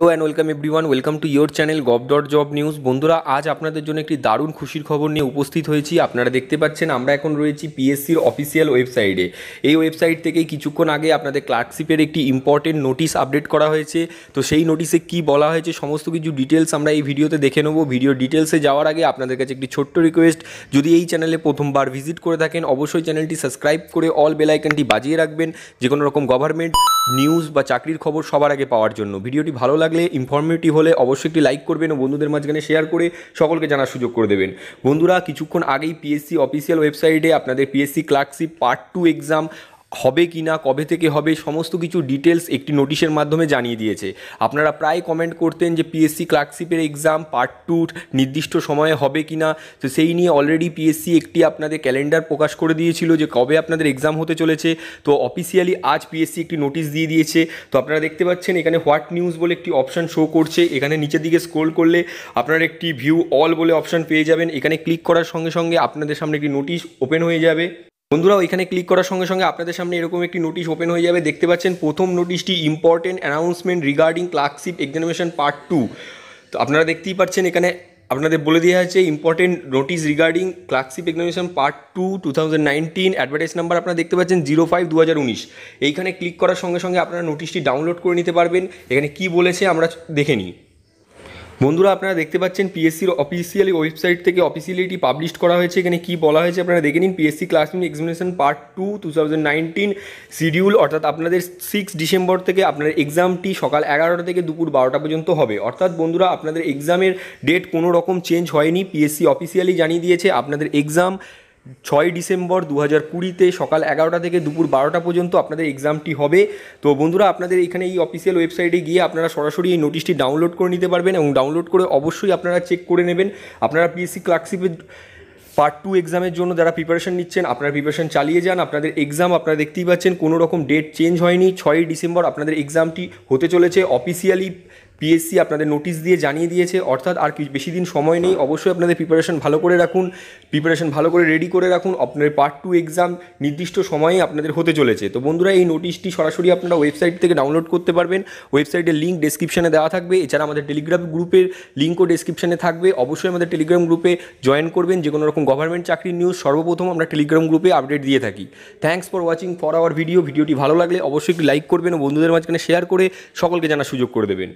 hello and welcome everyone welcome to your channel gov dot job news বন্ধুরা আজ আপনাদের জন্য একটি দারুণ খুশির খবর নিয়ে উপস্থিত হয়েছি আপনারা দেখতে পাচ্ছেন আমরা এখন রয়েছি পিএসসির অফিসিয়াল ওয়েবসাইটে এই ওয়েবসাইট থেকেই কিছুক্ষণ আগে আপনাদের ক্লার্কশিপের একটি ইম্পর্টেন্ট নোটিশ আপডেট করা হয়েছে তো সেই নোটিশে কি বলা হয়েছে সমস্ত কিছু ডিটেলস আমরা এই ভিডিওতে দেখে নেবো ভিডিও ডিটেলসে যাওয়ার আগে আপনাদের কাছে একটি ছোট্ট রিকোয়েস্ট যদি এই চ্যানেলে প্রথমবার ভিজিট করে থাকেন অবশ্যই চ্যানেলটি সাবস্ক্রাইব করে অল বেলাইকানটি বাজিয়ে রাখবেন যে কোনো রকম গভর্নমেন্ট নিউজ বা চাকরির খবর সবার আগে পাওয়ার জন্য ভিডিওটি ভালো লাগলে ইনফরমেটিভ হলে অবশ্যই একটি লাইক করবেন ও বন্ধুদের মাঝখানে শেয়ার করে সকলকে জানার সুযোগ করে দেবেন বন্ধুরা কিছুক্ষণ আগেই পিএসসি অফিসিয়াল ওয়েবসাইটে আপনাদের PSC clerkship part two exam হবে কি না কবে থেকে হবে সমস্ত কিছু ডিটেলস একটি নোটিশের মাধ্যমে জানিয়ে দিয়েছে আপনারা প্রায় কমেন্ট করতেন যে পিএসসি ক্লার্কশিপের এক্সাম পার্ট টু নির্দিষ্ট সময়ে হবে কি না তো সেই নিয়ে অলরেডি পিএসসি একটি আপনাদের ক্যালেন্ডার প্রকাশ করে দিয়েছিল যে কবে আপনাদের এক্সাম হতে চলেছে তো অফিসিয়ালি আজ পিএসসি একটি নোটিশ দিয়ে দিয়েছে তো আপনারা দেখতে পাচ্ছেন এখানে হোয়াট নিউজ বলে একটি অপশান শো করছে এখানে নিচের দিকে স্ক্রোল করলে আপনারা একটি ভিউ অল বলে অপশান পেয়ে যাবেন এখানে ক্লিক করার সঙ্গে সঙ্গে আপনাদের সামনে একটি নোটিশ ওপেন হয়ে যাবে বন্ধুরা ওইখানে ক্লিক করার সঙ্গে সঙ্গে আপনাদের সামনে এরকম একটি নোটিশ ওপেন হয়ে যাবে দেখতে পাচ্ছেন প্রথম নোটিশটি important announcement regarding clerkship examination part two তো আপনারা দেখতেই পাচ্ছেন এখানে আপনাদের বলে দেওয়া হয়েছে important notice regarding clerkship examination part two two thousand nineteen advertise number আপনারা দেখতে পাচ্ছেন জিরো ফাইভ দু হাজার উনিশ এইখানে ক্লিক করার সঙ্গে সঙ্গে আপনারা নোটিশটি ডাউনলোড করে নিতে পারবেন এখানে কি বলেছে আমরা দেখে নিই বন্ধুরা আপনারা দেখতে পাচ্ছেন পিএসসির অফিসিয়ালি ওয়েবসাইট থেকে অফিসিয়ালিটি এটি পাবলিশ করা হয়েছে এখানে কি বলা হয়েছে আপনারা দেখে নিন PSC classroom examination part two two thousand nineteen schedule অর্থাৎ আপনাদের সিক্স ডিসেম্বর থেকে আপনার এক্সামটি সকাল এগারোটা থেকে দুপুর বারোটা পর্যন্ত হবে অর্থাৎ বন্ধুরা আপনাদের এক্সামের ডেট কোনো রকম চেঞ্জ হয়নি পিএসসি অফিসিয়ালি জানিয়ে দিয়েছে আপনাদের এক্সাম ছয় ডিসেম্বর দু হাজার কুড়িতে সকাল এগারোটা থেকে দুপুর বারোটা পর্যন্ত আপনাদের এক্সামটি হবে তো বন্ধুরা আপনাদের এখানে এই অফিসিয়াল ওয়েবসাইটে গিয়ে আপনারা সরাসরি এই নোটিশটি ডাউনলোড করে নিতে পারবেন এবং ডাউনলোড করে অবশ্যই আপনারা চেক করে নেবেন আপনারা পিএসসি ক্লার্কশিপের পার্ট টু এক্সামের জন্য যারা প্রিপারেশন নিচ্ছেন আপনারা প্রিপারেশন চালিয়ে যান আপনাদের এক্সাম আপনারা দেখতেই পাচ্ছেন কোনো রকম ডেট চেঞ্জ হয়নি ছয়ই ডিসেম্বর আপনাদের এক্সামটি হতে চলেছে অফিসিয়ালি পিএসসি আপনাদের নোটিশ দিয়ে জানিয়ে দিয়েছে অর্থাৎ আর কি বেশি দিন সময় নেই অবশ্যই আপনাদের প্রিপারেশন ভালো করে রাখুন প্রিপারেশন ভালো করে রেডি করে রাখুন আপনাদের পার্ট টু এক্সাম নির্দিষ্ট সময়ে আপনাদের হতে চলেছে তো বন্ধুরা এই নোটিশটি সরাসরি আপনারা ওয়েবসাইট থেকে ডাউনলোড করতে পারবেন ওয়েবসাইটের লিঙ্ক ডেসক্রিপশানে দেওয়া থাকবে এছাড়া আমাদের টেলিগ্রাম গ্রুপের লিঙ্কও ডেসক্রিপশানে থাকবে অবশ্যই আমাদের টেলিগ্রাম গ্রুপে জয়েন করবেন যে কোনো রকম গভর্নমেন্ট চাকরির নিউজ সর্বপ্রথম আমরা টেলিগ্রাম গ্রুপে আপডেট দিয়ে থাকি thanks for watching for our video ভিডিওটি ভালো লাগলে অবশ্যই লাইক করবেন ও বন্ধুদের মাঝখানে শেয়ার করে সকলকে জানার সুযোগ করে দেবেন